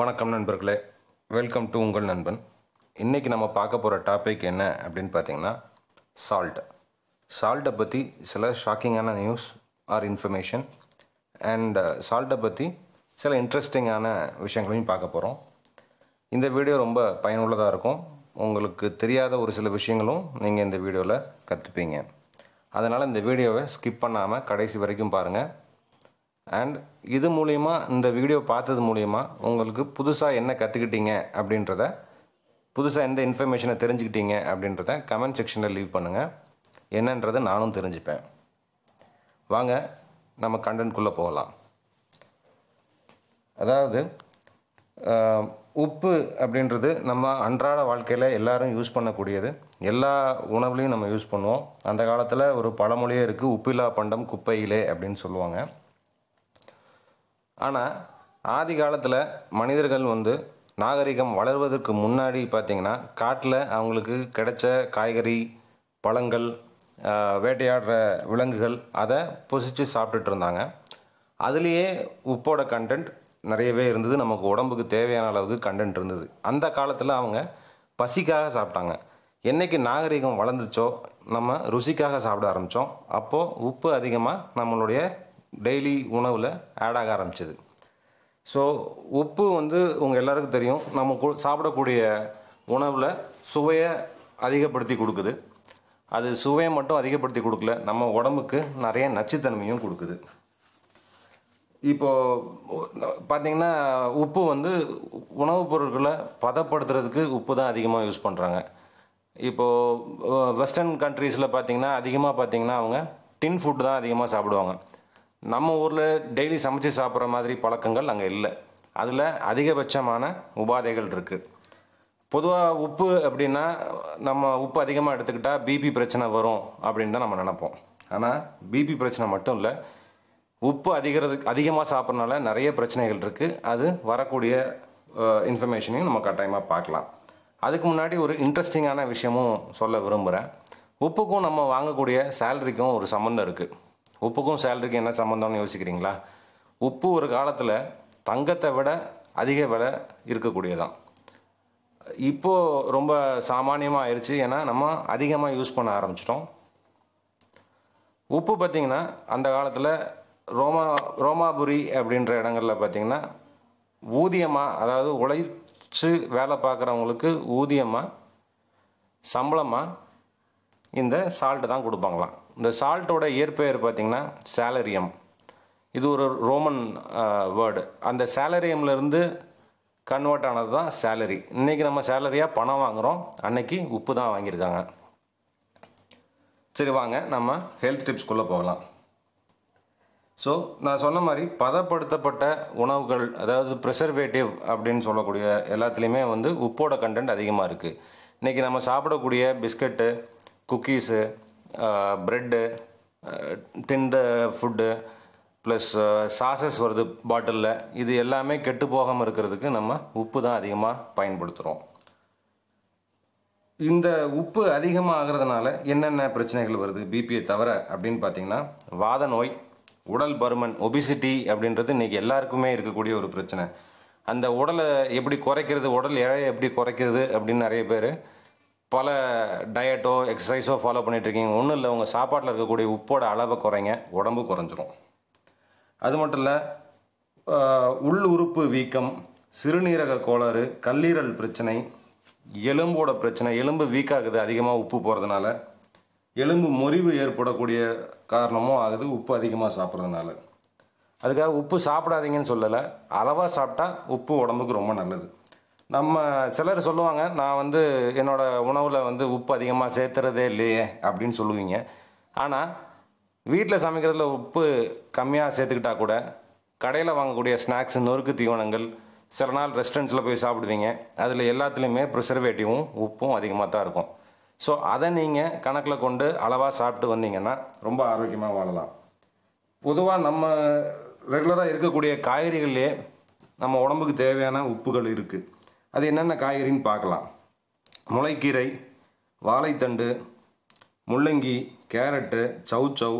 வணக்கம் நண்பர்களே welcome to உங்கள் நண்பன் இன்றைக்கி நம்ம பார்க்க போகிற டாபிக் என்ன அப்படின்னு பார்த்தீங்கன்னா சால்ட் சால்ட்டை பற்றி சில ஷாக்கிங்கான நியூஸ் ஆர் இன்ஃபர்மேஷன் அண்ட் சால்ட்டை பற்றி சில இன்ட்ரெஸ்டிங்கான விஷயங்களையும் பார்க்க போகிறோம் இந்த வீடியோ ரொம்ப பயனுள்ளதாக இருக்கும் உங்களுக்கு தெரியாத ஒரு சில விஷயங்களும் நீங்கள் இந்த வீடியோவில் கற்றுப்பீங்க அதனால் இந்த வீடியோவை ஸ்கிப் பண்ணாமல் கடைசி வரைக்கும் பாருங்கள் அண்ட் இது மூலிமா இந்த வீடியோ பார்த்தது மூலிமா உங்களுக்கு புதுசாக என்ன கற்றுக்கிட்டீங்க அப்படின்றத புதுசாக எந்த இன்ஃபர்மேஷனை தெரிஞ்சுக்கிட்டீங்க அப்படின்றத கமெண்ட் செக்ஷனில் லீவ் பண்ணுங்கள் என்னன்றதை நானும் தெரிஞ்சுப்பேன் வாங்க நம்ம கண்டென்ட்குள்ளே போகலாம் அதாவது உப்பு அப்படின்றது நம்ம அன்றாட வாழ்க்கையில் எல்லாரும் யூஸ் பண்ணக்கூடியது எல்லா உணவுலையும் நம்ம யூஸ் பண்ணுவோம் அந்த காலத்தில் ஒரு பழமொழியே இருக்குது உப்பில்லா பண்டம் குப்பையிலே அப்படின்னு சொல்லுவாங்க ஆனால் ஆதி காலத்தில் மனிதர்கள் வந்து நாகரிகம் வளர்வதற்கு முன்னாடி பார்த்திங்கன்னா காட்டில் அவங்களுக்கு கிடைச்ச காய்கறி பழங்கள் வேட்டையாடுற விலங்குகள் அதை புசிச்சு சாப்பிட்டுட்டு இருந்தாங்க அதுலேயே உப்போட கண்டென்ட் நிறையவே இருந்தது நமக்கு உடம்புக்கு தேவையான அளவுக்கு கண்டென்ட் இருந்தது அந்த காலத்தில் அவங்க பசிக்காக சாப்பிட்டாங்க என்றைக்கு நாகரிகம் வளர்ந்துச்சோ நம்ம ருசிக்காக சாப்பிட ஆரம்பித்தோம் அப்போது உப்பு அதிகமாக நம்மளுடைய டெய்லி உணவில் ஆட் ஆக ஆரம்பிச்சிது ஸோ உப்பு வந்து உங்கள் எல்லாருக்கும் தெரியும் நம்ம சாப்பிடக்கூடிய உணவில் சுவையை அதிகப்படுத்தி கொடுக்குது அது சுவையை மட்டும் அதிகப்படுத்தி கொடுக்கல நம்ம உடம்புக்கு நிறைய நச்சுத்தன்மையும் கொடுக்குது இப்போது பார்த்திங்கன்னா உப்பு வந்து உணவுப் பொருட்களை பதப்படுத்துறதுக்கு உப்பு தான் அதிகமாக யூஸ் பண்ணுறாங்க இப்போது வெஸ்டர்ன் கண்ட்ரீஸில் பார்த்திங்கன்னா அதிகமாக பார்த்திங்கன்னா அவங்க டின் ஃபுட்டு தான் அதிகமாக சாப்பிடுவாங்க நம்ம ஊரில் டெய்லி சமைச்சு சாப்பிட்ற மாதிரி பழக்கங்கள் அங்கே இல்லை அதில் அதிகபட்சமான உபாதைகள் இருக்குது பொதுவாக உப்பு அப்படின்னா நம்ம உப்பு அதிகமாக எடுத்துக்கிட்டால் பிபி பிரச்சனை வரும் அப்படின்னு தான் நம்ம நினைப்போம் ஆனால் பிபி பிரச்சனை மட்டும் இல்லை உப்பு அதிகிறதுக்கு அதிகமாக சாப்பிட்றனால நிறைய பிரச்சனைகள் இருக்குது அது வரக்கூடிய இன்ஃபர்மேஷனையும் நம்ம கட்டாயமாக பார்க்கலாம் அதுக்கு முன்னாடி ஒரு இன்ட்ரெஸ்டிங்கான விஷயமும் சொல்ல விரும்புகிறேன் உப்புக்கும் நம்ம வாங்கக்கூடிய சேலரிக்கும் ஒரு சம்மந்தம் இருக்குது உப்புக்கும் சேலரிக்கும் என்ன சம்மந்தம்னு யோசிக்கிறீங்களா உப்பு ஒரு காலத்தில் தங்கத்தை விட அதிக விலை இருக்கக்கூடியதான் இப்போது ரொம்ப சாமானியமாக ஆயிடுச்சு ஏன்னா நம்ம அதிகமாக யூஸ் பண்ண ஆரம்பிச்சிட்டோம் உப்பு பார்த்திங்கன்னா அந்த காலத்தில் ரோமா ரோமாபுரி அப்படின்ற இடங்களில் பார்த்திங்கன்னா ஊதியமாக அதாவது உழைச்சி வேலை பார்க்குறவங்களுக்கு ஊதியமாக சம்பளமாக இந்த சால்ட்டு தான் கொடுப்பாங்களாம் இந்த சால்ட்டோட இயற்பெயர் பார்த்திங்கன்னா சேலரியம் இது ஒரு ரோமன் வேர்டு அந்த சேலரியம்லேருந்து கன்வெர்ட் ஆனது தான் சேலரி இன்றைக்கி நம்ம சேலரியாக பணம் வாங்குகிறோம் அன்னைக்கு உப்பு தான் வாங்கியிருக்காங்க சரி வாங்க நம்ம ஹெல்த் டிப்ஸ்குள்ளே போகலாம் ஸோ நான் சொன்ன மாதிரி பதப்படுத்தப்பட்ட உணவுகள் அதாவது ப்ரிசர்வேட்டிவ் அப்படின்னு சொல்லக்கூடிய எல்லாத்துலேயுமே வந்து உப்போட கண்டென்ட் அதிகமாக இருக்குது இன்றைக்கி நம்ம சாப்பிடக்கூடிய biscuit cookies bread tinned food plus sauces வருது பாட்டிலில் இது எல்லாமே கெட்டு போகாமல் இருக்கிறதுக்கு நம்ம உப்பு தான் அதிகமாக பயன்படுத்துகிறோம் இந்த உப்பு அதிகமாக ஆகிறதுனால என்னென்ன பிரச்சனைகள் வருது பிபியை தவிர அப்படின்னு பார்த்தீங்கன்னா வாத நோய் உடல் பருமன் ஒபிசிட்டி அப்படின்றது இன்றைக்கி எல்லாருக்குமே இருக்கக்கூடிய ஒரு பிரச்சனை அந்த உடலை எப்படி குறைக்கிறது உடல் எழையை எப்படி குறைக்கிறது அப்படின்னு நிறைய பேர் பல டயட்டோ எக்ஸசைஸோ ஃபாலோ பண்ணிகிட்ருக்கீங்க ஒன்றும் இல்லை உங்கள் சாப்பாட்டில் இருக்கக்கூடிய உப்போட அளவை குறைங்க உடம்பு குறைஞ்சிரும் அது மட்டும் இல்லை உள் உறுப்பு வீக்கம் சிறுநீரக கோளாறு கல்லீரல் பிரச்சனை எலும்போட பிரச்சனை எலும்பு வீக்காகுது அதிகமாக உப்பு போகிறதுனால எலும்பு முறிவு ஏற்படக்கூடிய காரணமும் ஆகுது உப்பு அதிகமாக சாப்பிட்றதுனால அதுக்காக உப்பு சாப்பிடாதீங்கன்னு சொல்லலை அளவாக சாப்பிட்டா உப்பு உடம்புக்கு ரொம்ப நல்லது நம்ம சிலர் சொல்லுவாங்க நான் வந்து என்னோடய உணவில் வந்து உப்பு அதிகமாக சேர்த்துறதே இல்லையே அப்படின்னு சொல்லுவீங்க ஆனால் வீட்டில் சமைக்கிறதுல உப்பு கம்மியாக சேர்த்துக்கிட்டா கூட கடையில் வாங்கக்கூடிய ஸ்நாக்ஸ் நொறுக்கு தீவனங்கள் சில நாள் ரெஸ்டாரண்ட்ஸில் போய் சாப்பிடுவீங்க அதில் எல்லாத்துலேயுமே ப்ரிசர்வேட்டிவும் உப்பும் அதிகமாக தான் இருக்கும் ஸோ அதை நீங்கள் கணக்கில் கொண்டு அளவாக சாப்பிட்டு வந்தீங்கன்னா ரொம்ப ஆரோக்கியமாக வாழலாம் பொதுவாக நம்ம ரெகுலராக இருக்கக்கூடிய காய்கறிகள்லேயே நம்ம உடம்புக்கு தேவையான உப்புகள் இருக்குது அது என்னென்ன காய்கறின்னு பார்க்கலாம் முளைக்கீரை வாழைத்தண்டு முள்ளங்கி கேரட்டு சவு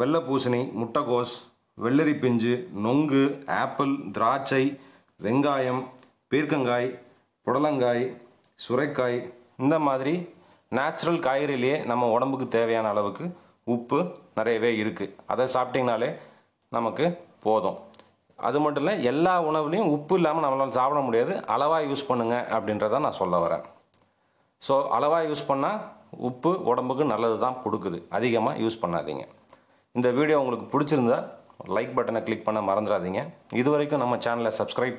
வெள்ளை பூசணி முட்டைகோஸ் வெள்ளரி பிஞ்சு நொங்கு ஆப்பிள் திராட்சை வெங்காயம் பீர்க்கங்காய் புடலங்காய் சுரைக்காய் இந்த மாதிரி நேச்சுரல் காய்கறிலேயே நம்ம உடம்புக்கு தேவையான அளவுக்கு உப்பு நிறையவே இருக்குது அதை சாப்பிட்டிங்கனாலே நமக்கு போதும் அது மட்டும் இல்லை எல்லா உணவுலையும் உப்பு இல்லாமல் நம்மளால் சாப்பிட முடியாது அளவாக யூஸ் பண்ணுங்கள் அப்படின்றத நான் சொல்ல வரேன் ஸோ அளவாக யூஸ் பண்ணால் உப்பு உடம்புக்கு நல்லது தான் கொடுக்குது அதிகமாக யூஸ் பண்ணாதீங்க இந்த வீடியோ உங்களுக்கு பிடிச்சிருந்தா லைக் பட்டனை கிளிக் பண்ண மறந்துடாதீங்க இது வரைக்கும் நம்ம சேனலை சப்ஸ்கிரைப்